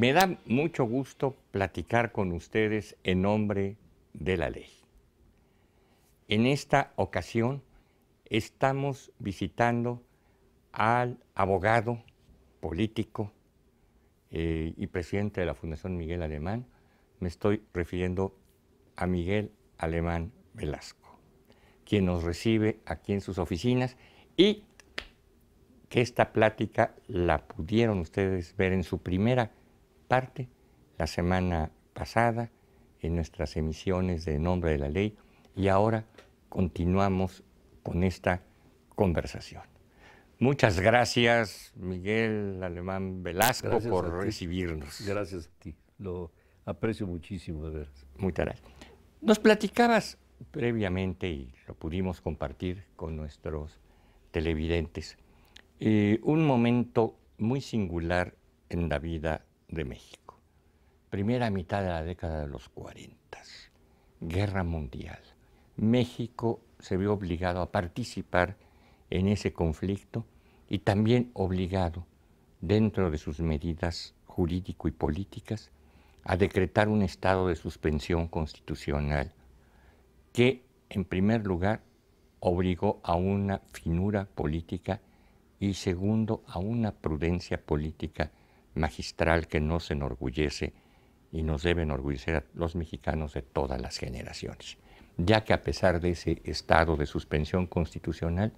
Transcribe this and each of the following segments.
Me da mucho gusto platicar con ustedes en nombre de la ley. En esta ocasión estamos visitando al abogado político eh, y presidente de la Fundación Miguel Alemán. Me estoy refiriendo a Miguel Alemán Velasco, quien nos recibe aquí en sus oficinas y que esta plática la pudieron ustedes ver en su primera parte la semana pasada en nuestras emisiones de Nombre de la Ley y ahora continuamos con esta conversación. Muchas gracias, Miguel Alemán Velasco, por recibirnos. Gracias a ti. Lo aprecio muchísimo, Muchas gracias. Nos platicabas previamente y lo pudimos compartir con nuestros televidentes. Eh, un momento muy singular en la vida de México. Primera mitad de la década de los 40, guerra mundial. México se vio obligado a participar en ese conflicto y también obligado, dentro de sus medidas jurídico y políticas, a decretar un estado de suspensión constitucional que, en primer lugar, obligó a una finura política y, segundo, a una prudencia política magistral que nos enorgullece y nos debe enorgullecer a los mexicanos de todas las generaciones, ya que a pesar de ese estado de suspensión constitucional,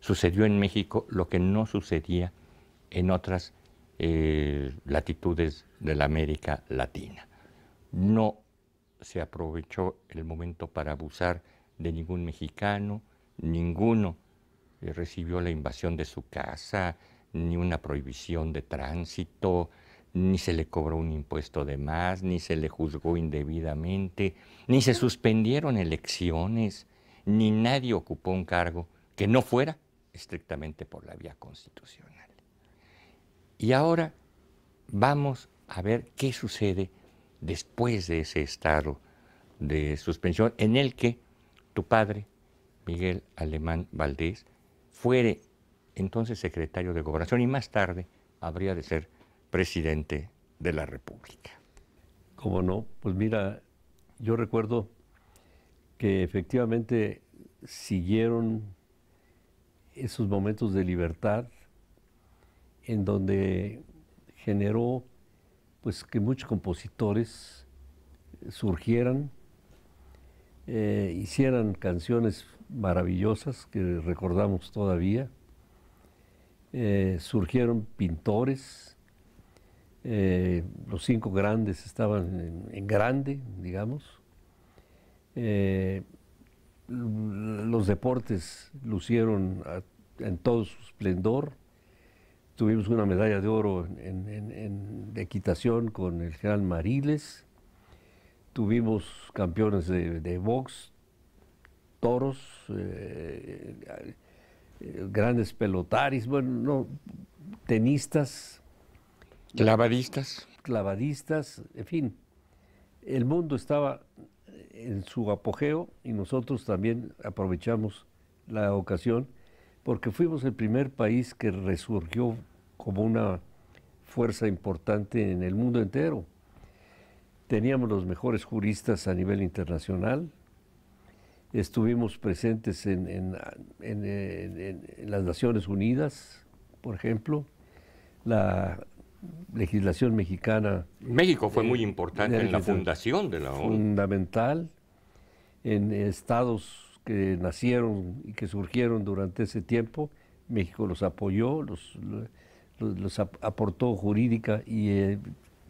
sucedió en México lo que no sucedía en otras eh, latitudes de la América Latina. No se aprovechó el momento para abusar de ningún mexicano, ninguno eh, recibió la invasión de su casa, ni una prohibición de tránsito, ni se le cobró un impuesto de más, ni se le juzgó indebidamente, ni se suspendieron elecciones, ni nadie ocupó un cargo que no fuera estrictamente por la vía constitucional. Y ahora vamos a ver qué sucede después de ese estado de suspensión en el que tu padre, Miguel Alemán Valdés, fuere entonces secretario de Gobernación y más tarde habría de ser presidente de la República. ¿Cómo no? Pues mira, yo recuerdo que efectivamente siguieron esos momentos de libertad en donde generó pues que muchos compositores surgieran, eh, hicieran canciones maravillosas que recordamos todavía eh, surgieron pintores, eh, los cinco grandes estaban en, grande, digamos. Eh, los deportes lucieron en todo su esplendor. Tuvimos una medalla de oro en, de equitación con el general Mariles. Tuvimos campeones de, de box, toros, grandes pelotaris, bueno, tenistas. Clavadistas. Clavadistas, en fin. El mundo estaba en su apogeo y nosotros también aprovechamos la ocasión porque fuimos el primer país que resurgió como una fuerza importante en el mundo entero. Teníamos los mejores juristas a nivel internacional, Estuvimos presentes en, las Naciones Unidas, por ejemplo, la legislación mexicana. México fue eh, muy importante en la fundación de la ONU. Fundamental en estados que nacieron y que surgieron durante ese tiempo. México los apoyó, los, aportó jurídica y eh,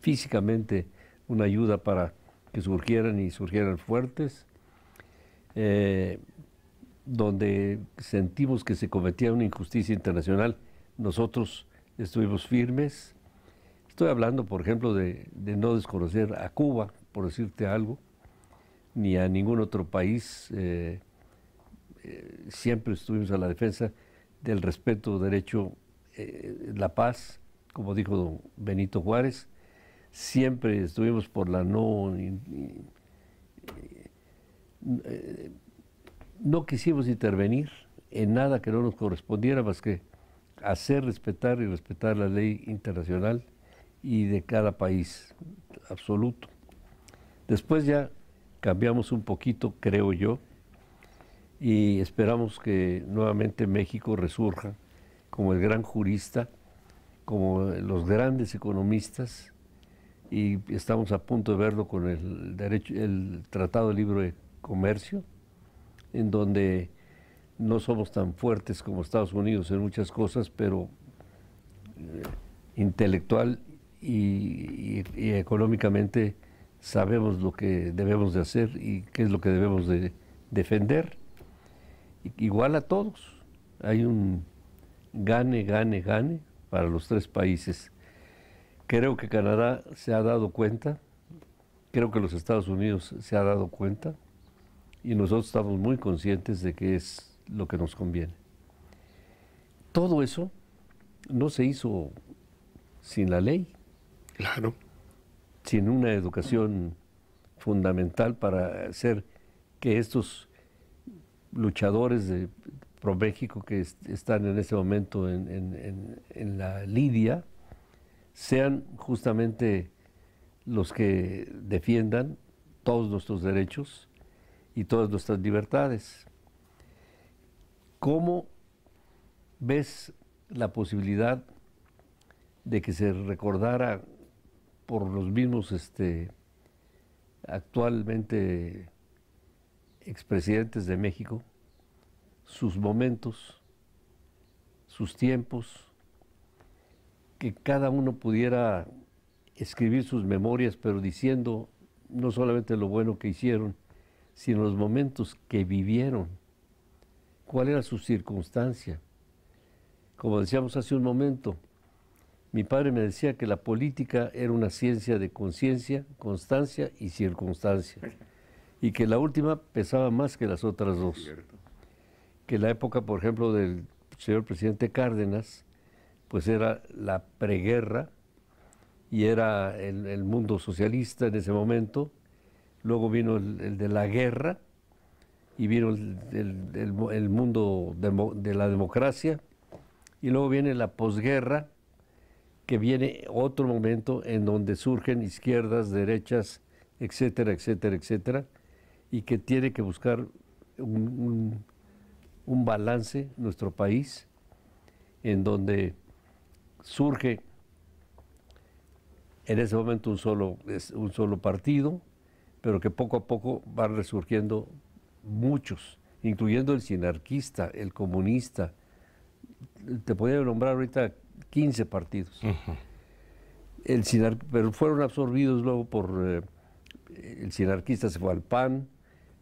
físicamente una ayuda para que surgieran y surgieran fuertes. Eh, donde sentimos que se cometía una injusticia internacional, nosotros estuvimos firmes. Estoy hablando, por ejemplo, de, no desconocer a Cuba, por decirte algo, ni a ningún otro país. Eh, eh, siempre estuvimos a la defensa del respeto, derecho, la paz, como dijo Benito Juárez. Siempre estuvimos por la no eh, no quisimos intervenir en nada que no nos correspondiera más que hacer respetar y respetar la ley internacional y de cada país absoluto. Después ya cambiamos un poquito, creo yo, y esperamos que nuevamente México resurja como el gran jurista, como los grandes economistas, y estamos a punto de verlo con el, derecho, el Tratado de comercio, en donde no somos tan fuertes como Estados Unidos en muchas cosas, pero eh, intelectual y, y económicamente sabemos lo que debemos de hacer y qué es lo que debemos de defender. Igual a todos. Hay un gane, gane, gane para los tres países. Creo que Canadá se ha dado cuenta, creo que los Estados Unidos se ha dado cuenta, y nosotros estamos muy conscientes de que es lo que nos conviene. Todo eso no se hizo sin la ley. Claro. Sin una educación fundamental para hacer que estos luchadores de pro México que están en este momento en la Lidia sean justamente los que defiendan todos nuestros derechos y todas nuestras libertades. ¿Cómo ves la posibilidad de que se recordara por los mismos este, actualmente expresidentes de México sus momentos, sus tiempos, que cada uno pudiera escribir sus memorias, pero diciendo no solamente lo bueno que hicieron, sino los momentos que vivieron, cuál era su circunstancia. Como decíamos hace un momento, mi padre me decía que la política era una ciencia de conciencia, constancia y circunstancia, y que la última pesaba más que las otras dos. Que la época, por ejemplo, del señor presidente Cárdenas, pues era la preguerra y era el mundo socialista en ese momento, luego vino el, de la guerra y vino el, mundo de, la democracia y luego viene la posguerra que viene otro momento en donde surgen izquierdas, derechas, etcétera, etcétera, etcétera, y que tiene que buscar un, balance nuestro país en donde surge en ese momento un solo, un solo partido, pero que poco a poco van resurgiendo muchos, incluyendo el sinarquista, el comunista. Te podría nombrar ahorita 15 partidos. el pero fueron absorbidos luego por... Eh, el sinarquista se fue al PAN,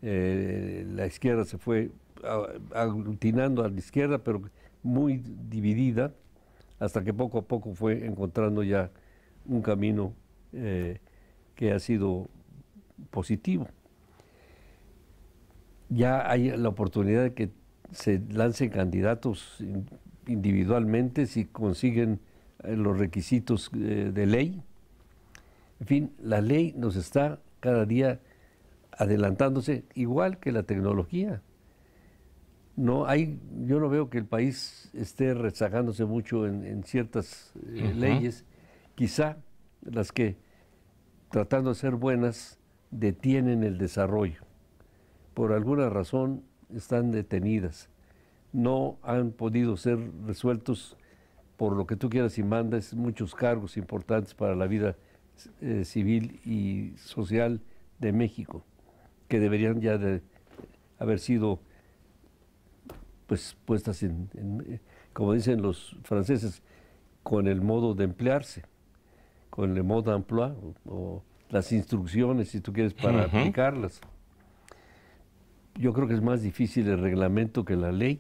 eh, la izquierda se fue aglutinando a la izquierda, pero muy dividida, hasta que poco a poco fue encontrando ya un camino eh, que ha sido positivo. Ya hay la oportunidad de que se lancen candidatos individualmente si consiguen eh, los requisitos eh, de ley. En fin, la ley nos está cada día adelantándose igual que la tecnología. No hay, yo no veo que el país esté rezagándose mucho en, ciertas eh, leyes, quizá las que tratando de ser buenas detienen el desarrollo. Por alguna razón están detenidas. No han podido ser resueltos por lo que tú quieras y mandas muchos cargos importantes para la vida eh, civil y social de México, que deberían ya de haber sido pues puestas en, en, como dicen los franceses, con el modo de emplearse, con el modo d'emploi o, las instrucciones, si tú quieres, para aplicarlas. Yo creo que es más difícil el reglamento que la ley.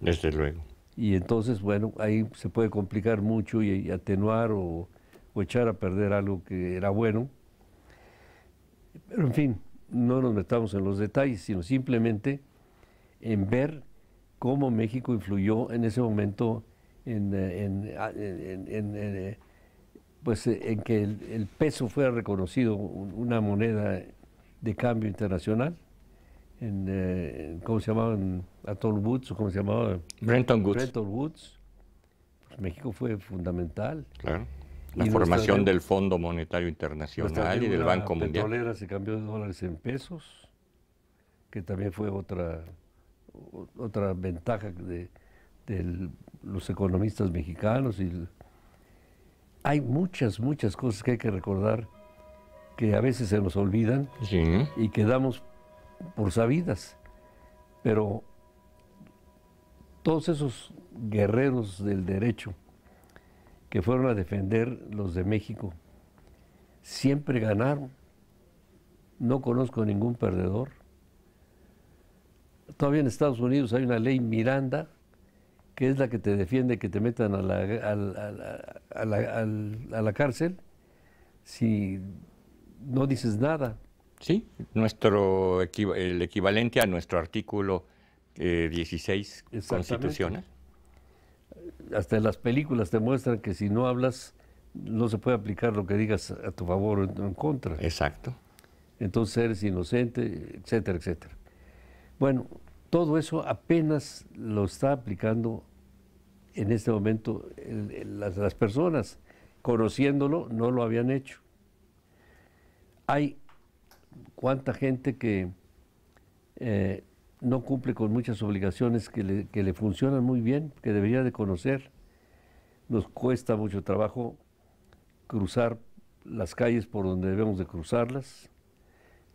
Desde luego. Y entonces, bueno, ahí se puede complicar mucho y, atenuar o, echar a perder algo que era bueno. Pero en fin, no nos metamos en los detalles, sino simplemente en ver cómo México influyó en ese momento en eh, eh, pues eh, en que el, peso fuera reconocido una moneda de cambio internacional, en, eh, ¿cómo se llamaban? Atoll Woods, o ¿cómo se llamaba? Brenton Woods. Pues, México fue fundamental. Claro. La formación del Fondo Monetario Internacional y del Banco Mundial. petrolera se cambió de dólares en pesos, que también fue otra, otra ventaja de, de los economistas mexicanos y hay muchas, muchas cosas que hay que recordar que a veces se nos olvidan y quedamos por sabidas. Pero todos esos guerreros del derecho que fueron a defender los de México siempre ganaron. No conozco ningún perdedor. Todavía en Estados Unidos hay una ley Miranda que es la que te defiende que te metan a la, cárcel si no dices nada. Sí, nuestro el equivalente a nuestro artículo 16 eh, constitucional. Hasta las películas te muestran que si no hablas no se puede aplicar lo que digas a tu favor o en contra. Exacto. Entonces eres inocente, etcétera, etcétera. Bueno, todo eso apenas lo está aplicando en este momento las, personas conociéndolo no lo habían hecho. Hay cuánta gente que eh, no cumple con muchas obligaciones que le, funcionan muy bien, que debería de conocer. Nos cuesta mucho trabajo cruzar las calles por donde debemos de cruzarlas.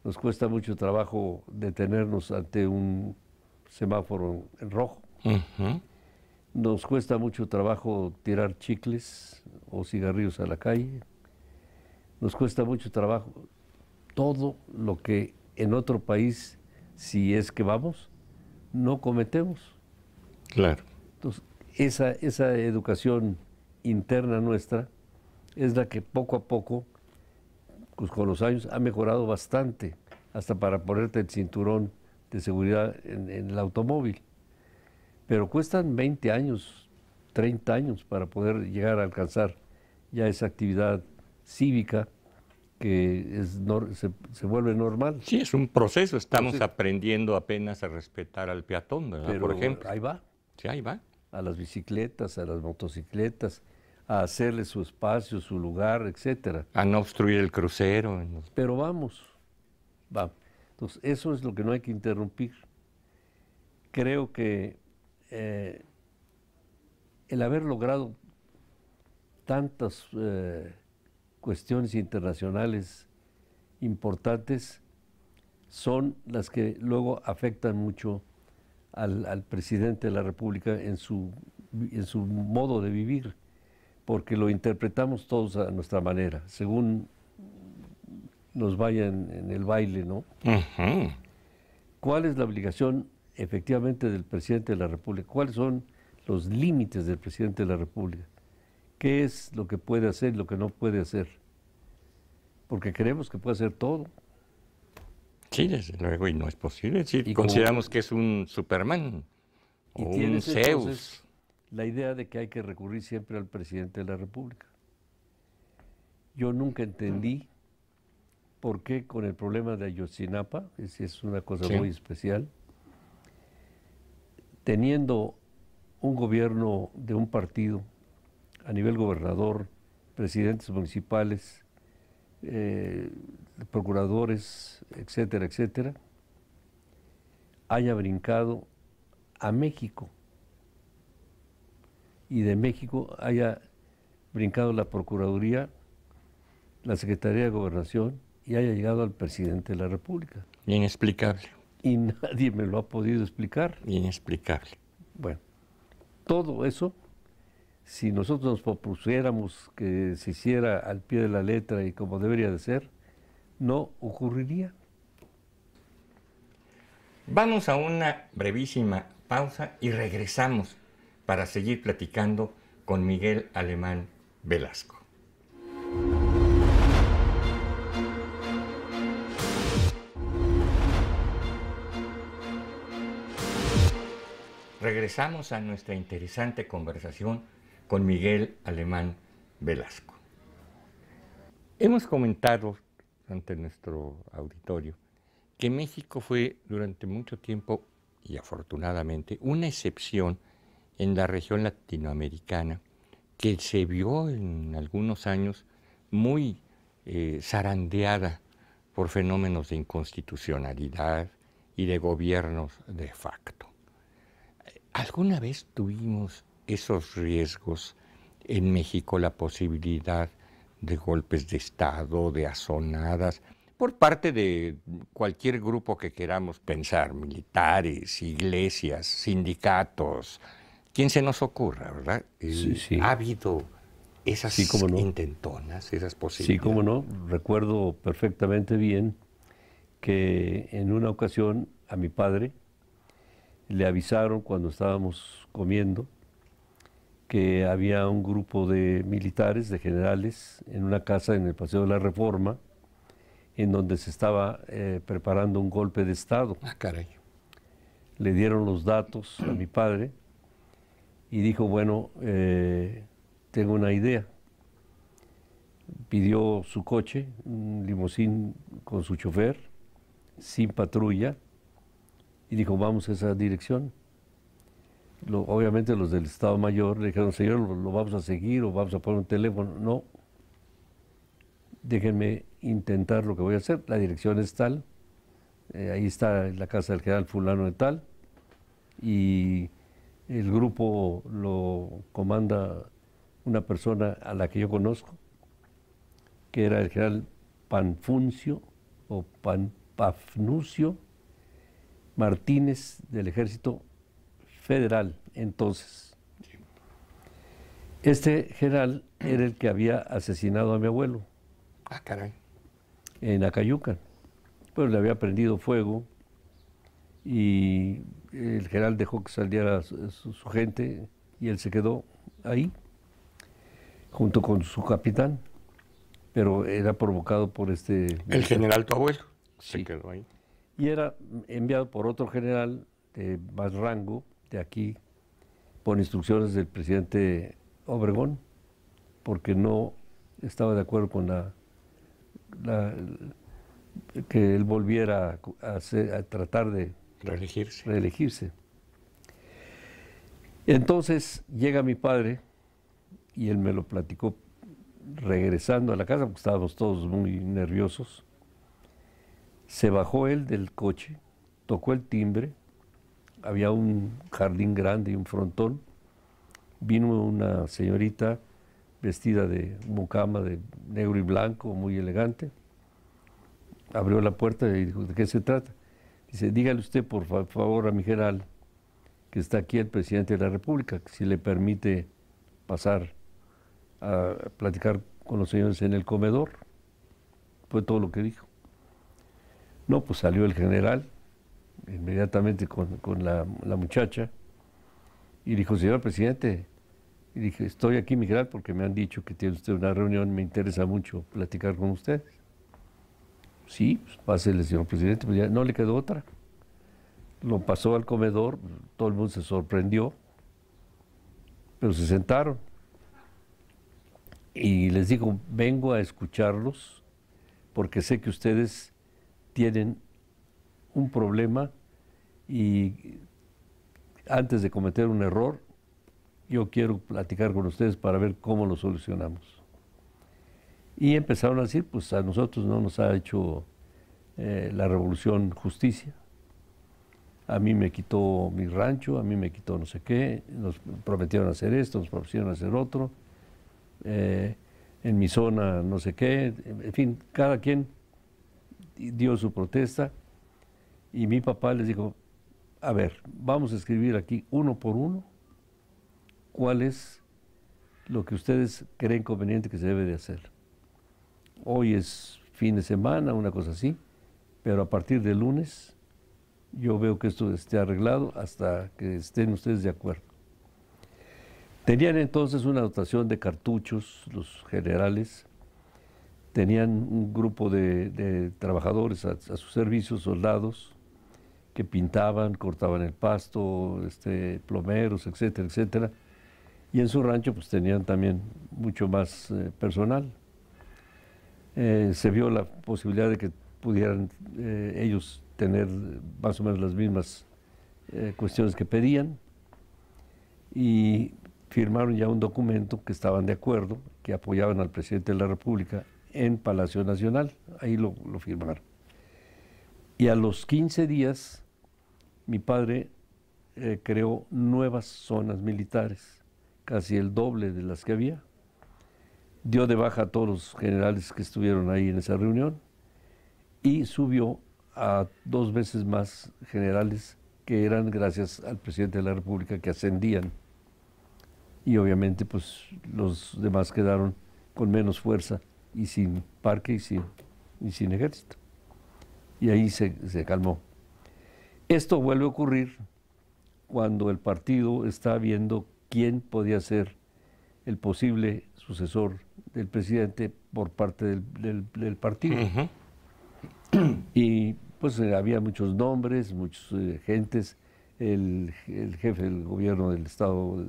Nos cuesta mucho trabajo detenernos ante un semáforo en rojo. Nos cuesta mucho trabajo tirar chicles o cigarrillos a la calle. Nos cuesta mucho trabajo todo lo que en otro país, si es que vamos, no cometemos. Claro. Entonces, esa, esa educación interna nuestra es la que poco a poco, pues, con los años, ha mejorado bastante, hasta para ponerte el cinturón de seguridad en el automóvil pero cuestan 20 años, 30 años para poder llegar a alcanzar ya esa actividad cívica que se, vuelve normal. Sí, es un proceso, estamos aprendiendo apenas a respetar al peatón, Por ejemplo. Ahí va. Sí, ahí va. A las bicicletas, a las motocicletas, a hacerle su espacio, su lugar, etcétera. A no obstruir el crucero. Pero vamos, Entonces, eso es lo que no hay que interrumpir. Creo que eh, el haber logrado tantas eh, cuestiones internacionales importantes son las que luego afectan mucho al, presidente de la República en su, en su modo de vivir, porque lo interpretamos todos a nuestra manera, según nos vayan en el baile, ¿no? ¿Cuál es la obligación efectivamente del presidente de la República, cuáles son los límites del presidente de la República, qué es lo que puede hacer y lo que no puede hacer, porque creemos que puede hacer todo. Sí, desde luego, y no es posible. consideramos que es un Superman o un Zeus. la idea de que hay que recurrir siempre al presidente de la República. Yo nunca entendí por qué con el problema de Ayotzinapa, es, es una cosa muy especial, teniendo un gobierno de un partido a nivel gobernador, presidentes municipales, eh, procuradores, etcétera, etcétera, haya brincado a México y de México haya brincado la Procuraduría, la Secretaría de Gobernación y haya llegado al presidente de la República. Inexplicable y nadie me lo ha podido explicar. Inexplicable. Bueno, todo eso, si nosotros nos propusiéramos que se hiciera al pie de la letra y como debería de ser, no ocurriría. Vamos a una brevísima pausa y regresamos para seguir platicando con Miguel Alemán Velasco. Regresamos a nuestra interesante conversación con Miguel Alemán Velasco. Hemos comentado ante nuestro auditorio que México fue durante mucho tiempo, y afortunadamente, una excepción en la región latinoamericana que se vio en algunos años muy eh, zarandeada por fenómenos de inconstitucionalidad y de gobiernos de facto. ¿Alguna vez tuvimos esos riesgos en México, la posibilidad de golpes de Estado, de azonadas, por parte de cualquier grupo que queramos pensar, militares, iglesias, sindicatos, quien se nos ocurra, ¿verdad? Sí, sí. Ha habido esas intentonas, esas posibilidades. Sí, cómo no. Recuerdo perfectamente bien que en una ocasión a mi padre, le avisaron cuando estábamos comiendo que había un grupo de militares, de generales, en una casa en el Paseo de la Reforma, en donde se estaba eh, preparando un golpe de Estado. Ah, Le dieron los datos a mi padre y dijo, bueno, eh, tengo una idea. Pidió su coche, un limusín con su chofer, sin patrulla, y dijo, vamos a esa dirección. obviamente los del Estado Mayor le dijeron, señor, lo, vamos a seguir o vamos a poner un teléfono. No, déjenme intentar lo que voy a hacer. La dirección es tal, eh, ahí está la casa del general fulano de tal, y el grupo lo comanda una persona a la que yo conozco, que era el general Panfuncio o Pan, Martínez del Ejército Federal entonces. Este general era el que había asesinado a mi abuelo. Ah, caray. En Acayuca. Pues le había prendido fuego y el general dejó que saliera su, gente y él se quedó ahí, junto con su capitán. Pero era provocado por este... El general tu abuelo. Se quedó ahí y era enviado por otro general de más rango de aquí por instrucciones del presidente Obregón, porque no estaba de acuerdo con la, que él volviera a, tratar de reelegirse. Entonces llega mi padre y él me lo platicó regresando a la casa, porque estábamos todos muy nerviosos. Se bajó él del coche, tocó el timbre, había un jardín grande y un frontón. Vino una señorita vestida de mucama de negro y blanco, muy elegante. Abrió la puerta y dijo, ¿de qué se trata? Dice, dígale usted por favor a mi general que está aquí el presidente de la República, si le permite pasar a platicar con los señores en el comedor. Fue todo lo que dijo. No, pues salió el general inmediatamente con, la, muchacha y dijo, señor presidente, y dije, estoy aquí, mi general, porque me han dicho que tiene usted una reunión, me interesa mucho platicar con ustedes. Sí, pues pásele, señor presidente, pues ya no le quedó otra. Lo pasó al comedor, todo el mundo se sorprendió, pero se sentaron. Y les digo, vengo a escucharlos porque sé que ustedes tienen un problema y antes de cometer un error, yo quiero platicar con ustedes para ver cómo lo solucionamos. Y empezaron a decir, pues a nosotros no nos ha hecho eh, la revolución justicia. A mí me quitó mi rancho, a mí me quitó no sé qué, nos prometieron hacer esto, nos prometieron hacer otro, eh, en mi zona no sé qué, en fin, cada quien dio su protesta y mi papá les dijo, a ver, vamos a escribir aquí uno por uno cuál es lo que ustedes creen conveniente que se debe de hacer. Hoy es fin de semana, una cosa así, pero a partir de lunes yo veo que esto esté arreglado hasta que estén ustedes de acuerdo. Tenían entonces una dotación de cartuchos, los generales, tenían un grupo de, trabajadores a, sus su servicio, soldados, que pintaban, cortaban el pasto, este, plomeros, etcétera, etcétera. Y en su rancho pues tenían también mucho más eh, personal. Eh, se vio la posibilidad de que pudieran eh, ellos tener más o menos las mismas cuestiones que pedían y firmaron ya un documento que estaban de acuerdo, que apoyaban al presidente de la República en Palacio Nacional, ahí lo, firmaron. Y a los 15 días, mi padre eh, creó nuevas zonas militares, casi el doble de las que había. Dio de baja a todos los generales que estuvieron ahí en esa reunión y subió a dos veces más generales que eran gracias al presidente de la República que ascendían. Y obviamente pues los demás quedaron con menos fuerza y sin parque y sin, y sin ejército. Y ahí se, se calmó. Esto vuelve a ocurrir cuando el partido está viendo quién podía ser el posible sucesor del presidente por parte del, del, partido. Y pues eh, había muchos nombres, muchos agentes. Eh, gentes, el, jefe del gobierno del Estado,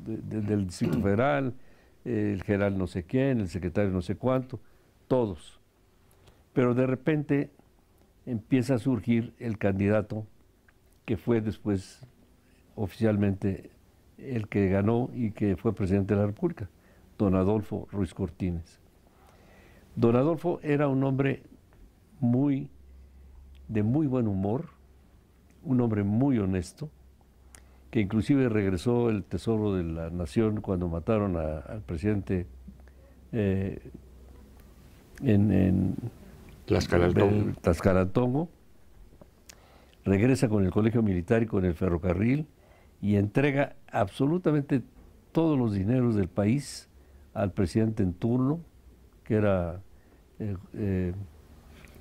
del Distrito Federal, el general no sé quién, el secretario no sé cuánto, todos. Pero de repente empieza a surgir el candidato que fue después oficialmente el que ganó y que fue presidente de la República, don Adolfo Ruiz Cortines. Don Adolfo era un hombre muy, de muy buen humor, un hombre muy honesto, que inclusive regresó el Tesoro de la Nación cuando mataron al presidente eh, en, en Tlaxcalantongo. Regresa con el colegio militar y con el ferrocarril y entrega absolutamente todos los dineros del país al presidente en turno, que era eh,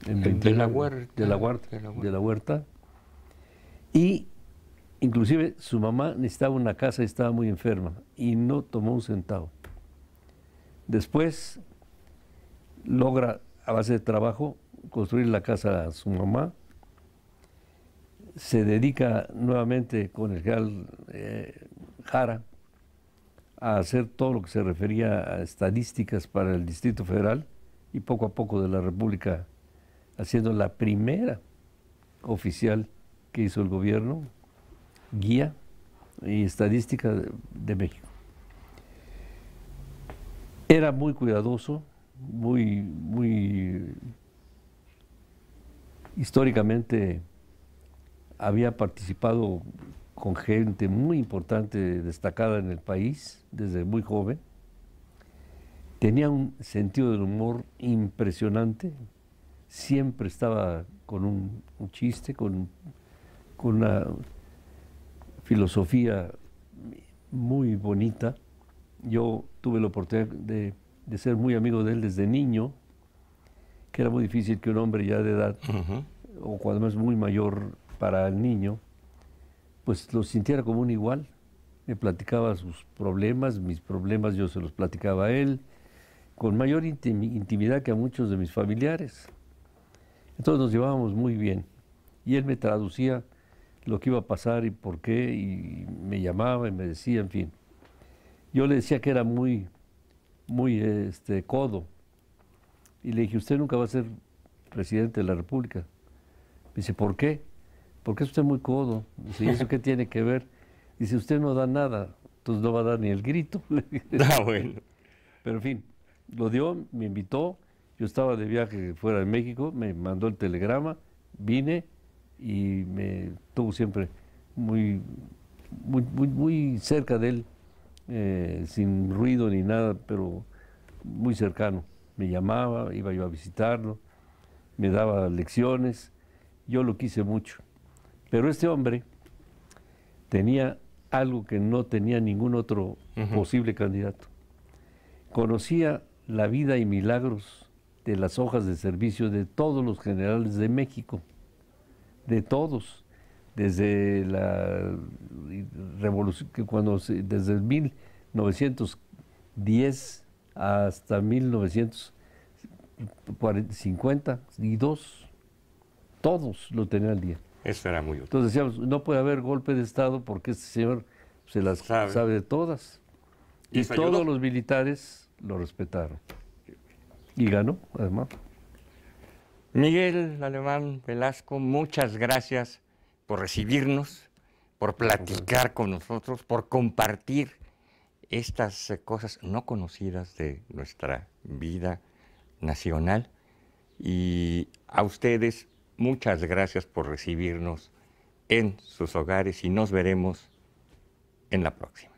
eh, de, la huerta, de la Huerta. Y Inclusive su mamá necesitaba una casa y estaba muy enferma y no tomó un centavo. Después logra a base de trabajo construir la casa a su mamá, se dedica nuevamente con el general eh, Jara a hacer todo lo que se refería a estadísticas para el Distrito Federal y poco a poco de la República, haciendo la primera oficial que hizo el gobierno, guía y estadística de, México. Era muy cuidadoso, muy, muy históricamente había participado con gente muy importante, destacada en el país, desde muy joven. Tenía un sentido del humor impresionante, siempre estaba con un, chiste, con, con una filosofía muy bonita. Yo tuve la oportunidad de, de, ser muy amigo de él desde niño, que era muy difícil que un hombre ya de edad, o cuando es muy mayor para el niño, pues lo sintiera como un igual. Me platicaba sus problemas, mis problemas yo se los platicaba a él, con mayor intimidad que a muchos de mis familiares. Entonces nos llevábamos muy bien. Y él me traducía lo que iba a pasar y por qué, y me llamaba y me decía, en fin. Yo le decía que era muy, muy este, codo, y le dije, usted nunca va a ser presidente de la República. Me dice, ¿por qué? Porque es usted muy codo. dice, ¿y eso qué tiene que ver? Dice, usted no da nada, entonces no va a dar ni el grito. ah, bueno. Pero en fin, lo dio, me invitó, yo estaba de viaje fuera de México, me mandó el telegrama, vine, y me tuvo siempre muy, muy, cerca de él, eh, sin ruido ni nada, pero muy cercano. Me llamaba, iba yo a visitarlo, me daba lecciones, yo lo quise mucho. Pero este hombre tenía algo que no tenía ningún otro posible candidato. Conocía la vida y milagros de las hojas de servicio de todos los generales de México de todos, desde la revolución, que cuando desde 1910 hasta 1952, todos lo tenían al día. Eso era muy útil. Entonces decíamos, no puede haber golpe de Estado porque este señor se las sabe, de todas. Y, todos los militares lo respetaron. Y ganó, además. Miguel Alemán Velasco, muchas gracias por recibirnos, por platicar con nosotros, por compartir estas eh, cosas no conocidas de nuestra vida nacional. Y a ustedes, muchas gracias por recibirnos en sus hogares y nos veremos en la próxima.